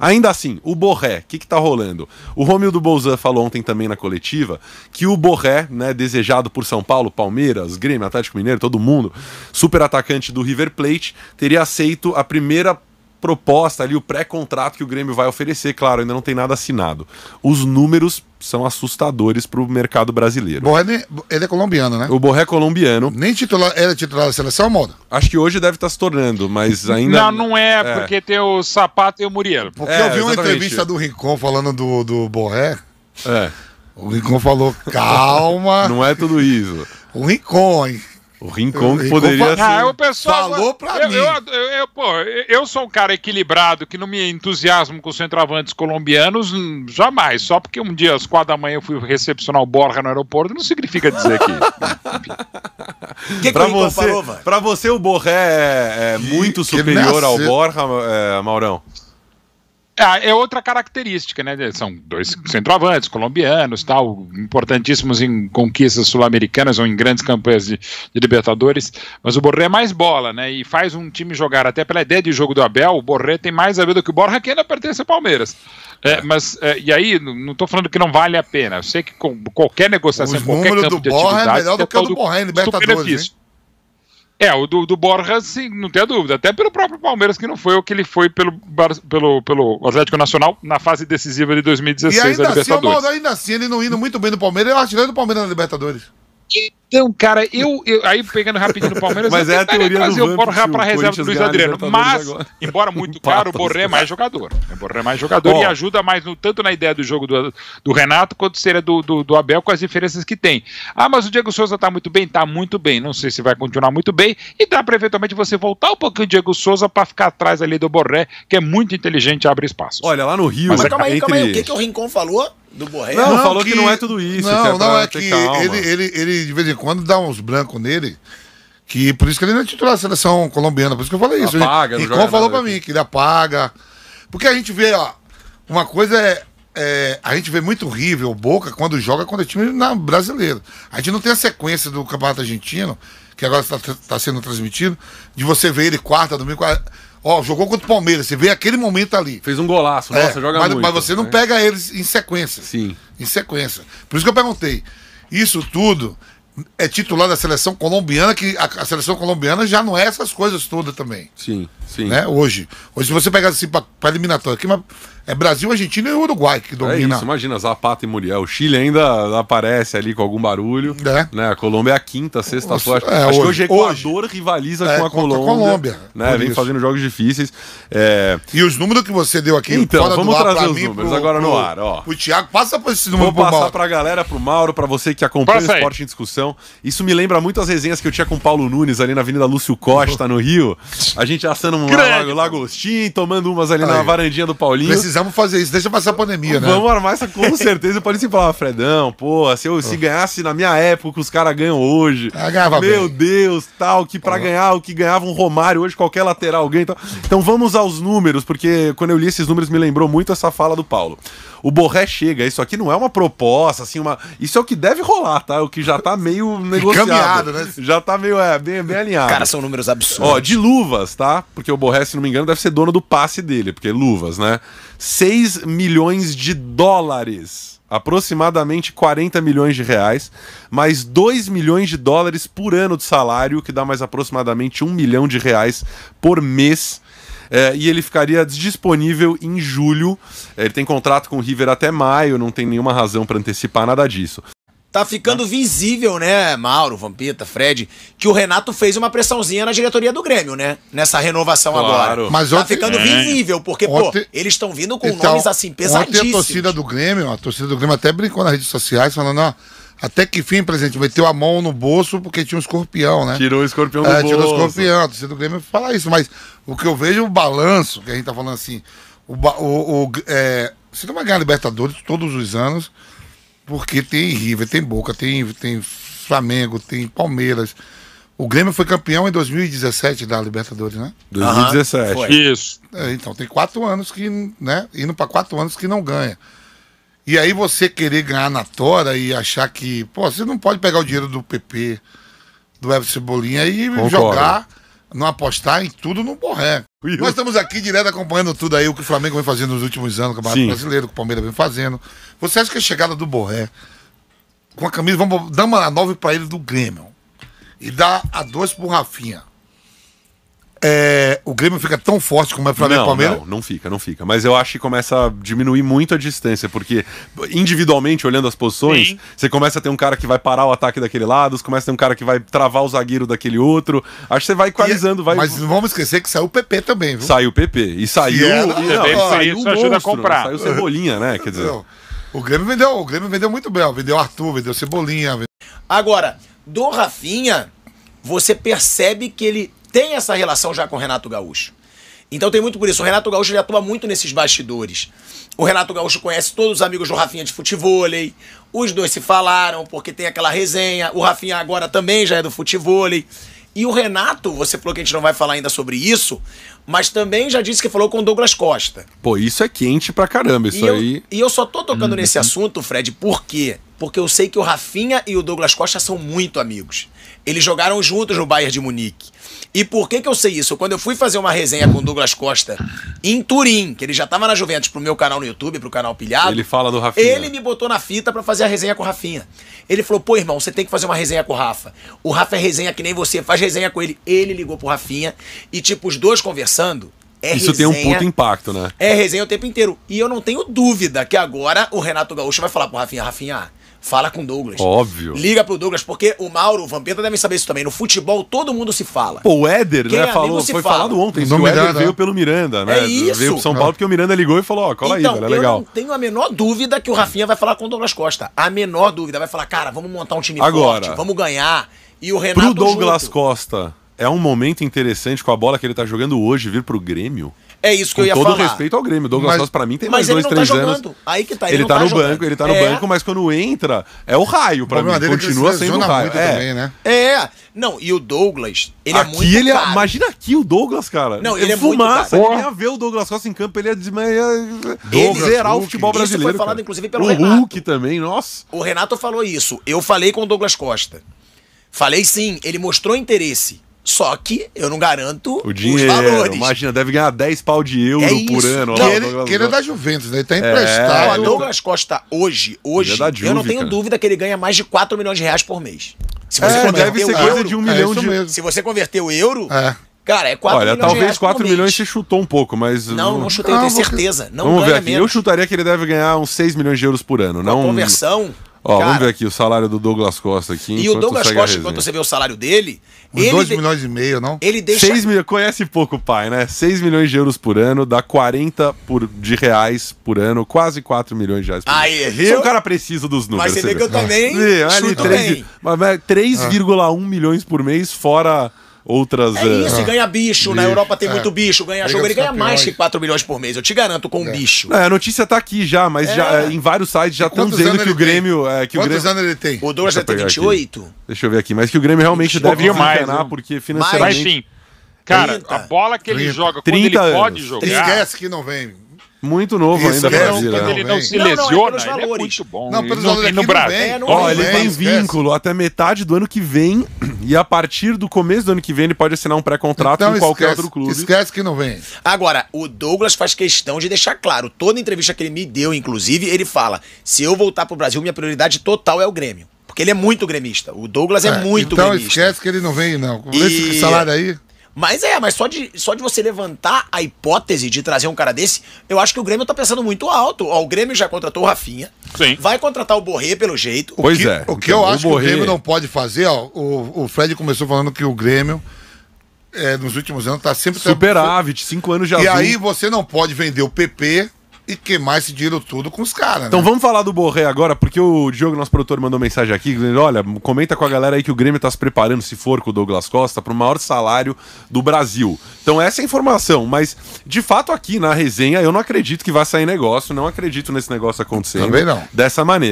Ainda assim, o Borré, o que, que tá rolando? O Romildo Bolzan falou ontem também na coletiva que o Borré, né, desejado por São Paulo, Palmeiras, Grêmio, Atlético Mineiro, todo mundo, super atacante do River Plate, teria aceito a primeira proposta ali, o pré-contrato que o Grêmio vai oferecer, claro, ainda não tem nada assinado. Os números são assustadores para o mercado brasileiro. Borré, ele é colombiano, né? O Borré é colombiano. Nem titular, era é titular da seleção, Moda? Acho que hoje deve estar tá se tornando, mas ainda... Não, não é, é. porque tem o Sapato e o Muriel. Porque é, eu vi exatamente. uma entrevista do Rincon falando do, do Borré. É. O Rincon falou, calma. não é tudo isso. O Rincon, hein? O Rincon que poderia ser. Ah, o pessoal falou pra eu, mim. Eu, eu, eu, pô, eu sou um cara equilibrado que não me entusiasmo com centroavantes colombianos, hum, jamais. Só porque um dia às quatro da manhã eu fui recepcionar o Borja no aeroporto, não significa dizer que. que, que pra, você, falou, pra você, o Borja é, é muito superior ao Borja, é, Maurão? É, é outra característica, né? São dois centroavantes colombianos, tal, importantíssimos em conquistas sul-americanas ou em grandes campanhas de, de, Libertadores. Mas o Borré é mais bola, né? E faz um time jogar até pela ideia de jogo do Abel. O Borré tem mais a ver do que o Borra que ainda pertence ao Palmeiras. É, é. mas é, e aí não estou falando que não vale a pena. Eu sei que com, qualquer negociação, Os qualquer campo do de Borja é melhor do é que o do Borré em Libertadores. É, o do, do Borja, sim, não tem a dúvida. Até pelo próprio Palmeiras, que não foi o que ele foi pelo, pelo, pelo Atlético Nacional na fase decisiva de 2016 e ainda da assim, Libertadores. Assim, ainda assim, ele não indo muito bem no Palmeiras, ele atirou é o Palmeiras na Libertadores. Então, cara, eu, eu, aí pegando rapidinho no Palmeiras, mas eu é a teoria do o Borja para reserva do Luiz Adriano. Mas, embora muito caro, o Borré é né? mais jogador. O Borré é mais jogador e ajuda mais no, tanto na ideia do jogo do, do Renato quanto seria do, do, do, Abel com as diferenças que tem. Ah, mas o Diego Souza tá muito bem? Tá muito bem. Não sei se vai continuar muito bem. E dá para eventualmente você voltar um pouquinho o Diego Souza para ficar atrás ali do Borré, que é muito inteligente e abre espaço. Olha, lá no Rio. Mas, mas é calma aí, entre... calma aí. O que, que o Rincon falou? do Borré. Não, não falou que, que, não é tudo isso. É não, não é que ele, ele, ele, de vez em quando, dá uns brancos nele. Que por isso que ele não é titular da seleção colombiana, por isso que eu falei isso. Apaga, e como falou para mim, que ele apaga. Porque a gente vê, ó, uma coisa é, é, a gente vê muito horrível o Boca quando joga contra time na brasileiro. A gente não tem a sequência do Campeonato Argentino, que agora está tá sendo transmitido, de você ver ele quarta, domingo, quarta. Ó, jogou contra o Palmeiras, você vê aquele momento ali. Fez um golaço, é, nossa, é, joga mas, muito. Mas você não é. pega eles em sequência. Sim. Em sequência. Por isso que eu perguntei. Isso tudo é titular da seleção colombiana, que a, a, seleção colombiana já não é essas coisas todas também. Sim, sim. Né? Hoje. Hoje, se você pegar assim para eliminatória, aqui, é Brasil, Argentina e Uruguai que é domina. É isso, imagina, Zapata e Muriel. O Chile ainda aparece ali com algum barulho. É. Né? A Colômbia é a quinta, sexta, Nossa, acho, é, acho hoje, que hoje Equador hoje. rivaliza é, com a Colômbia. A Colômbia né? Vem isso. fazendo jogos difíceis. É. E os números que você deu aqui, então, vamos trazer os mim, números pro, agora pro, no ar. Ó. O Thiago, passa esses números. Vou passar para a galera, para o Mauro, para você que acompanha o esporte em discussão. Então, isso me lembra muito as resenhas que eu tinha com o Paulo Nunes ali na Avenida Lúcio Costa, no Rio. A gente assando um lagostim, tomando umas ali Aí. na varandinha do Paulinho. Precisamos fazer isso, deixa passar a pandemia, né? Vamos armar essa com certeza. Pode se falar, Fredão, pô, se eu se ganhasse na minha época o que os caras ganham hoje. Ah, Meu bem. Deus, tal, que para ganhar o que ganhava um Romário hoje, qualquer lateral ganha. Então, então vamos aos números, porque quando eu li esses números me lembrou muito essa fala do Paulo o Borré chega. Isso aqui não é uma proposta, assim, uma. Isso é o que deve rolar, tá? É o que já tá meio meio negociado. Caminhado, né? Já tá meio, é, bem, bem alinhado. Cara, são números absurdos. Ó, de luvas, tá? Porque o Borré, se não me engano, deve ser dono do passe dele, porque luvas, né? 6 milhões de dólares. Aproximadamente 40 milhões de reais, mais 2 milhões de dólares por ano de salário, que dá mais aproximadamente 1 milhão de reais por mês. É, e ele ficaria disponível em julho. É, ele tem contrato com o River até maio, não tem nenhuma razão para antecipar nada disso. Tá ficando tá. visível, né, Mauro, Vampeta, Fred, que o Renato fez uma pressãozinha na diretoria do Grêmio, né? Nessa renovação claro. agora. Mas tá ontem, tá ficando é. visível, porque, ontem, pô, eles estão vindo com então, nomes assim pesadíssimos. Ontem a torcida do Grêmio, a torcida do Grêmio até brincou nas redes sociais, falando, ó, ah, até que fim, presidente, meteu a mão no bolso porque tinha um escorpião, né? Tirou o escorpião é, do tirou bolso. Tirou o escorpião, a torcida do Grêmio fala isso, mas o que eu vejo, é o balanço, que a gente tá falando assim, o, o, o é, você não vai ganhar Libertadores todos os anos, porque tem River, tem Boca, tem, tem Flamengo, tem Palmeiras. O Grêmio foi campeão em 2017 da Libertadores, né? 2017. Foi. Isso. É, então, tem quatro anos que, né? Indo para quatro anos que não ganha. E aí você querer ganhar na tora e achar que, pô, você não pode pegar o dinheiro do PP, do Everson Bolinha e Concordo. jogar não apostar em tudo no borré. Nós estamos aqui direto acompanhando tudo aí, o que o Flamengo vem fazendo nos últimos anos, o Campeonato Brasileiro, o que o Palmeiras vem fazendo. Você acha que a chegada do Borré com a camisa, vamos dar uma nove para ele do Grêmio e dar a dois pro Rafinha, é, o Grêmio fica tão forte como é Flamengo e Palmeiras? Não, não fica, não fica. Mas eu acho que começa a diminuir muito a distância, porque individualmente, olhando as posições, Sim. você começa a ter um cara que vai parar o ataque daquele lado, você começa a ter um cara que vai travar o zagueiro daquele outro. Acho que você vai equalizando. E, é, vai... Mas não vamos esquecer que saiu o PP também, viu? Saiu o PP. E saiu. E, é, não, e, não, saiu o ajuda a né? comprar. Saiu Cebolinha, né? Quer dizer. Não. O Grêmio vendeu, o Grêmio vendeu muito bem, ó. vendeu Arthur, vendeu Cebolinha. Vendeu... Agora, do Rafinha, você percebe que ele tem essa relação já com o Renato Gaúcho. Então tem muito por isso. O Renato Gaúcho ele atua muito nesses bastidores. O Renato Gaúcho conhece todos os amigos do Rafinha de futevôlei. Os dois se falaram porque tem aquela resenha. O Rafinha agora também já é do futevôlei. E o Renato, você falou que a gente não vai falar ainda sobre isso, mas também já disse que falou com o Douglas Costa. Pô, isso é quente pra caramba, isso e aí. e eu só tô tocando uhum. nesse assunto, Fred, por quê? Porque eu sei que o Rafinha e o Douglas Costa são muito amigos. Eles jogaram juntos no Bayern de Munique. E por que, que eu sei isso? Quando eu fui fazer uma resenha com o Douglas Costa em Turim, que ele já estava na Juventus pro meu canal no YouTube, pro canal Pilhado. Ele fala do Rafinha. Ele me botou na fita para fazer a resenha com o Rafinha. Ele falou: pô, irmão, você tem que fazer uma resenha com o Rafa. O Rafa é resenha que nem você, faz resenha com ele. Ele ligou pro Rafinha e, tipo, os dois conversando é Isso resenha, tem um puto impacto, né? É resenha o tempo inteiro. E eu não tenho dúvida que agora o Renato Gaúcho vai falar pro Rafinha, Rafinha, fala com Douglas. Óbvio. Liga pro Douglas, porque o Mauro, o Vampeta devem saber isso também. No futebol, todo mundo se fala. Pô, o Éder, Quem né, é falou, foi fala. falado ontem. O Éder né? veio pelo Miranda, né? É isso. Veio pro São Paulo, porque o Miranda ligou e falou, ó, cola então, aí, velho, é legal. eu não tenho a menor dúvida que o Rafinha vai falar com o Douglas Costa. A menor dúvida. Vai falar, cara, vamos montar um time agora. forte, vamos ganhar. E o Renato Pro Douglas junto. Costa é um momento interessante com a bola que ele tá jogando hoje vir pro Grêmio? É isso que com eu ia todo falar. todo respeito ao Grêmio. Douglas Costa, pra mim, tem mais dois, tá três tá anos. Jogando. Aí que tá, ele, ele não tá, tá no jogando. banco, ele tá no é. banco, mas quando entra, é o raio pra o mim. É continua sendo o raio. É. Também, né? é. Não, e o Douglas, ele é aqui é muito ele é- caro. Imagina aqui o Douglas, cara. Não, ele é, é fumaça. Muito caro. Ele ia ver o Douglas Costa em campo, ele ia, desma... ele zerar Hulk. o futebol brasileiro. Isso foi falado, cara. inclusive, pelo o Renato. O Hulk também, nossa. O Renato falou isso. Eu falei com o Douglas Costa. Falei sim, ele mostrou interesse. Só que eu não garanto o dinheiro, os valores. Imagina, deve ganhar 10 pau de euro é por ano. Não, ele, que ele assim. é da Juventus, né? Ele tá é. emprestado. É, o Douglas Costa hoje, hoje, é Juve, eu não tenho cara. dúvida que ele ganha mais de 4 milhões de reais por mês. Se você é, converter o euro, de um é, milhão de... Mesmo. Se você converter o euro, é. Cara, é 4 Olha, milhões talvez 4 milhões você chutou um pouco, mas. Não, não chutei, eu tenho certeza. Não Vamos ver aqui. Menos. Eu chutaria que ele deve ganhar uns 6 milhões de euros por ano. Com não... conversão. Ó, Cara, vamos ver aqui o salário do Douglas Costa aqui. E o Douglas Costa, enquanto você vê o salário dele. Uns ele 2 de... milhões e meio, não? Ele deixa. 6 mil... Conhece pouco o pai, né? 6 milhões de euros por ano, dá 40 por... de reais por ano, quase 4 milhões de reais por Aí, ano. Viu? É Sou o cara preciso dos números. Mas você vê que eu também. É. Sim, ali 3,1 ah. É. milhões por mês, fora outras. É, é. isso, é... e ganha bicho. bicho. Na Europa tem é. muito bicho, ganha Liga jogo. Ele ganha campeões. mais que 4 milhões por mês, eu te garanto, com um é. bicho. É, a notícia tá aqui já, mas já em vários sites já estão dizendo que o Grêmio. É, que Quantos o Grêmio... anos ele tem? O Douglas tem 28. Aqui. Deixa eu ver aqui, mas que o Grêmio realmente deve mais, né? porque financeiramente. Mas sim. Cara, 30. a bola que ele 30. joga quando 30 ele anos. pode jogar. Esquece que não vem. Muito novo Isso, ainda para virar. Quando ele não se lesiona, não, não, é, é muito bom. Não, pelos valores no Brasil. Vem, né? Ó, ele tem vínculo até metade do ano que vem e a partir do começo do ano que vem ele pode assinar um pré-contrato então, com qualquer outro clube. Esquece que não vem. Agora, o Douglas faz questão de deixar claro, toda entrevista que ele me deu, inclusive, ele fala: "Se eu voltar pro Brasil, minha prioridade total é o Grêmio". Porque ele é muito gremista. O Douglas é, é muito então gremista. Então esquece que ele não vem, não. Com e... esse salário aí. Mas é, mas só de, só de você levantar a hipótese de trazer um cara desse, eu acho que o Grêmio tá pensando muito alto. Ó, o Grêmio já contratou o Rafinha. Sim. Vai contratar o Borré pelo jeito. Pois o que, é. O que então, eu acho Borré... que o Grêmio não pode fazer, ó, o, o Fred começou falando que o Grêmio é, nos últimos anos tá sempre... Superávit, cinco anos já. E azul. aí você não pode vender o PP e queimar esse dinheiro tudo com os caras. Então né? vamos falar do Borré agora, porque o Diogo, nosso produtor, mandou mensagem aqui, dizendo, olha, comenta com a galera aí que o Grêmio tá se preparando, se for com o Douglas Costa, para o maior salário do Brasil. Então essa é a informação, mas de fato aqui na resenha eu não acredito que vai sair negócio, não acredito nesse negócio acontecendo. Também não. Dessa maneira.